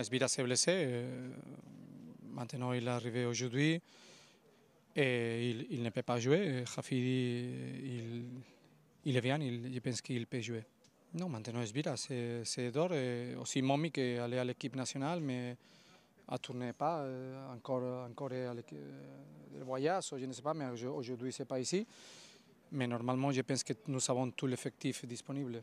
Esbira s'est blessé, maintenant il est arrivé aujourd'hui et il, ne peut pas jouer. Khafidi, eh, eh, il, il est bien, il, je pense qu'il peut jouer. Non, maintenant Esbira, c'est d'or. Aussi eh, Momi qui est allé à l'équipe nationale, mais à tourner pas encore, encore à le voyage, je ne sais pas, mais aujourd'hui c'est pas ici. Mais normalement, je pense que nous avons tout l'effectif disponible.